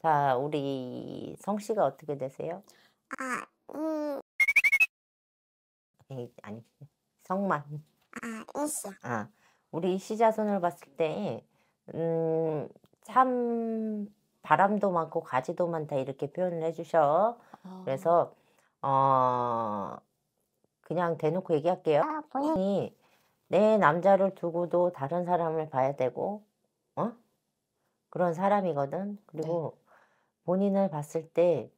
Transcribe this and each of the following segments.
자, 우리 성씨가 어떻게 되세요? 아, 음, 에이, 아니, 성만. 아, 이씨. 아, 우리 이자손을 봤을 때, 음, 참, 바람도 많고 가지도 많다 이렇게 표현을 해주셔. 그래서, 어, 어 그냥 대놓고 얘기할게요. 아, 뭐야? 내 남자를 두고도 다른 사람을 봐야 되고, 어? 그런 사람이거든. 그리고 네. 본인을 봤을 때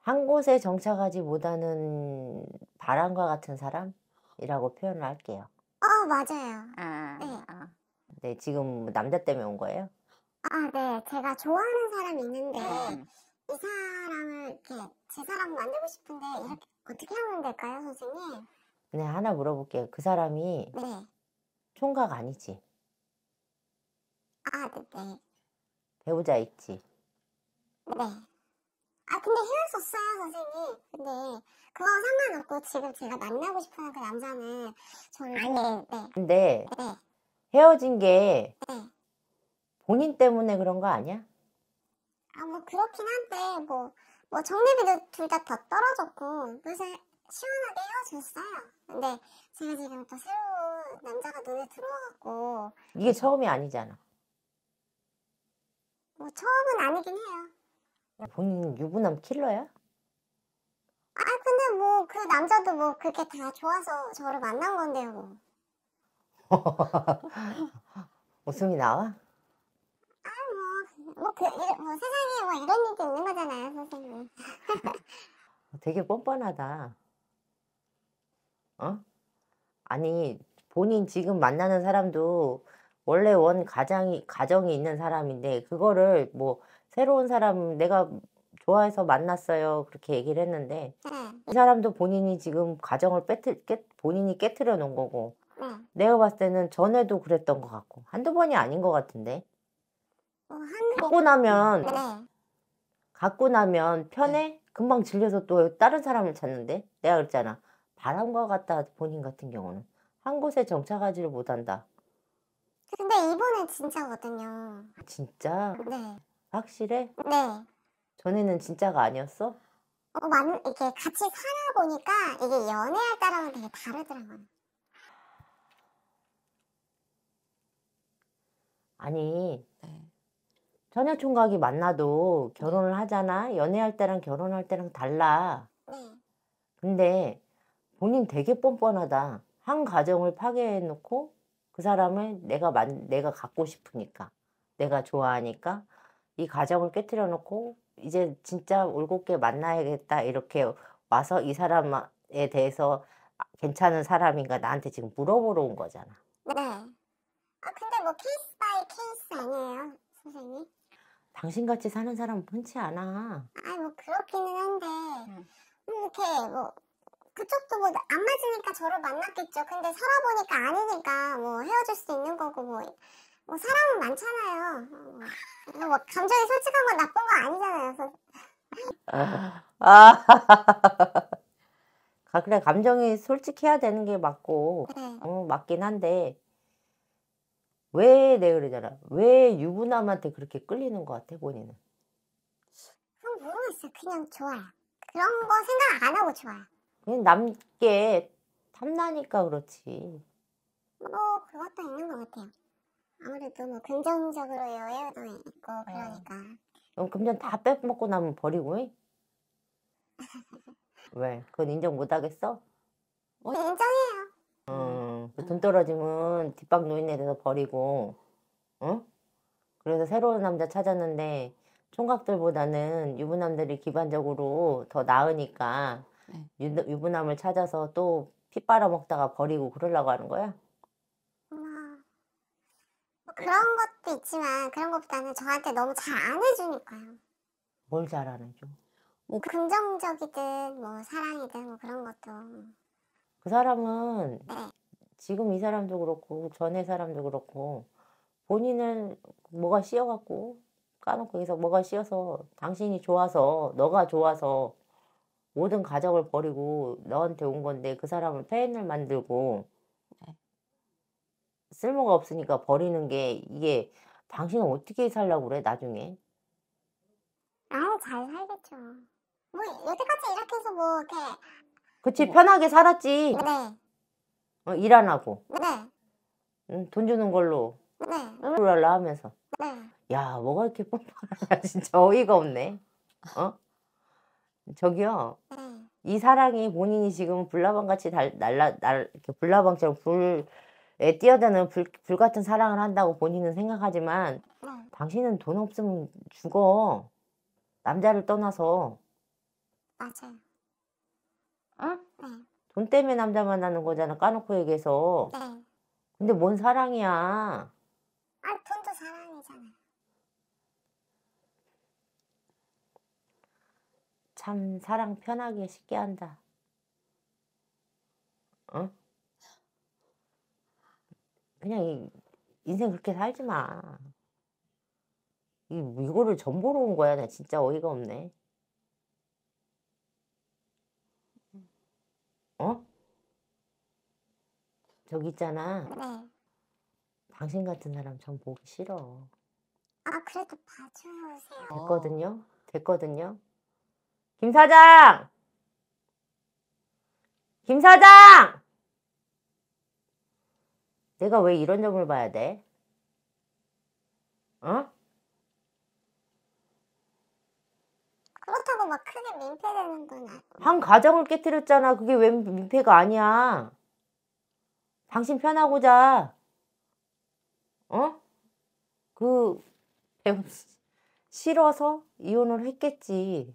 한 곳에 정착하지 못하는 바람과 같은 사람이라고 표현을 할게요. 어, 맞아요. 아, 네. 아. 네, 지금 남자 때문에 온 거예요? 아, 네. 제가 좋아하는 사람이 있는데 음. 이 사람을 이렇게 제 사람 만들고 싶은데 이렇게 어떻게 하면 될까요, 선생님? 네, 하나 물어볼게요. 그 사람이 네. 총각 아니지? 아, 네. 네. 배우자 있지? 네. 아 근데 헤어졌어요 선생님. 근데 그거 상관없고 지금 제가 만나고 싶은그 남자는 저는 아니 네, 네. 네. 근데 네. 헤어진 게 네. 본인 때문에 그런 거 아니야? 아 뭐 그렇긴 한데 뭐뭐 뭐 정리비도 둘다더 떨어졌고 그래서 시원하게 헤어졌어요. 근데 제가 지금 또 새로운 남자가 눈에 들어와갖고 이게 처음이 아니잖아. 뭐 처음은 아니긴 해요. 본인 유부남 킬러야? 아 근데 뭐 그 남자도 뭐 그렇게 다 좋아서 저를 만난 건데요 뭐. 웃음이 나와? 아뭐뭐그 뭐 세상에 뭐 이런 일도 있는 거잖아요 선생님. 되게 뻔뻔하다. 어? 아니 본인 지금 만나는 사람도 원래 원 가장이 가정이 있는 사람인데 그거를 뭐 새로운 사람 내가 좋아해서 만났어요 그렇게 얘기를 했는데 응. 네. 이 사람도 본인이 지금 가정을 빼트 깨, 본인이 깨트려 놓은 거고 응. 네. 내가 봤을 때는 전에도 그랬던 것 같고 한두 번이 아닌 것 같은데 어, 갖고 나면 네. 갖고 나면 편해 네. 금방 질려서 또 다른 사람을 찾는데 내가 그랬잖아 바람과 같다 본인 같은 경우는 한 곳에 정착하지를 못한다 근데 이번엔 진짜거든요. 아, 진짜? 네. 확실해? 네. 전에는 진짜가 아니었어? 어, 만, 이렇게 같이 살아보니까 이게 연애할 때랑은 되게 다르더라고요. 아니 네. 처녀 총각이 만나도 네. 결혼을 하잖아. 연애할 때랑 결혼할 때랑 달라. 네. 근데 본인 되게 뻔뻔하다. 한 가정을 파괴해놓고 그 사람을 내가 만, 내가 갖고 싶으니까, 내가 좋아하니까 이 가정을 깨뜨려 놓고 이제 진짜 올곧게 만나야겠다 이렇게 와서 이 사람에 대해서 괜찮은 사람인가 나한테 지금 물어보러 온 거잖아. 네. 아 근데 뭐 케이스 바이 케이스 아니에요, 선생님? 당신같이 사는 사람 흔치 않아. 아뭐 그렇기는 한데 뭐 이렇게 뭐 그쪽도 뭐 안 맞으니까 저를 만났겠죠. 근데 살아보니까 아니니까 뭐 헤어질 수 있는 거고 뭐, 뭐 사람은 많잖아요. 뭐, 뭐 감정이 솔직한 건 나쁜 거 아니잖아요. 아, 아, 그래 감정이 솔직해야 되는 게 맞고 네. 어, 맞긴 한데 왜 내가 네, 그러잖아. 왜 유부남한테 그렇게 끌리는 것 같아 본인은? 그럼 모르겠어 그냥 좋아요. 그런 거 생각 안 하고 좋아요. 그냥 남게 탐나니까 그렇지. 뭐 어, 그것도 있는 것 같아요. 아무래도 뭐 긍정적으로 여유도 있고 어. 그러니까. 그럼 금전 다 빼먹고 나면 버리고. 왜? 그건 인정 못하겠어? 뭐 인정해요. 어. 음, 돈 떨어지면 뒷방 노인네 돼서 버리고, 응? 그래서 새로운 남자 찾았는데 총각들보다는 유부남들이 기반적으로 더 나으니까 네. 유부남을 찾아서 또 피 빨아먹다가 버리고 그러려고 하는 거야? 음, 뭐 그런 것도 있지만 그런 것보다는 저한테 너무 잘 안 해주니까요. 뭘 잘 안 해줘? 뭐 긍정적이든 뭐 사랑이든 뭐 그런 것도. 그 사람은 네. 지금 이 사람도 그렇고 전에 사람도 그렇고 본인은 뭐가 씌어갖고 까놓고 여서 뭐가 씌어서 당신이 좋아서 너가 좋아서 모든 가정을 버리고 너한테 온 건데 그 사람을 폐인을 만들고 네. 쓸모가 없으니까 버리는 게 이게 당신은 어떻게 살려고 그래 나중에? 아유 잘 살겠죠. 뭐 여태까지 이렇게 해서 뭐 이렇게 그치 뭐. 편하게 살았지. 네. 어, 일 안 하고. 네. 응, 돈 주는 걸로. 네. 룰랄라 하면서. 네. 야 뭐가 이렇게 뻔뻔하냐 진짜 어이가 없네. 어? 저기요. 이 사랑이 본인이 지금 불나방 같이 달, 날라, 날, 이렇게 불나방처럼 불에 뛰어드는 불, 불 같은 사랑을 한다고 본인은 생각하지만 네. 당신은 돈 없으면 죽어. 남자를 떠나서. 맞아요. 응? 네. 돈 때문에 남자 만나는 거잖아. 까놓고 얘기해서. 네. 근데 뭔 사랑이야. 아, 참 사랑 편하게 쉽게 한다. 어? 그냥 인생 그렇게 살지 마. 이, 이거를 전 보러 온 거야. 나 진짜 어이가 없네. 어? 저기 있잖아. 네. 당신 같은 사람 전 보기 싫어. 아 그래도 봐주세요. 됐거든요. 됐거든요. 김 사장! 김 사장! 내가 왜 이런 점을 봐야 돼? 어? 그렇다고 막 크게 민폐되는 건 아니야. 한 가정을 깨뜨렸잖아. 그게 왜 민폐가 아니야. 당신 편하고자. 어? 그, 싫어서 이혼을 했겠지.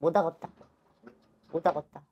못 하겠다. 못 하겠다.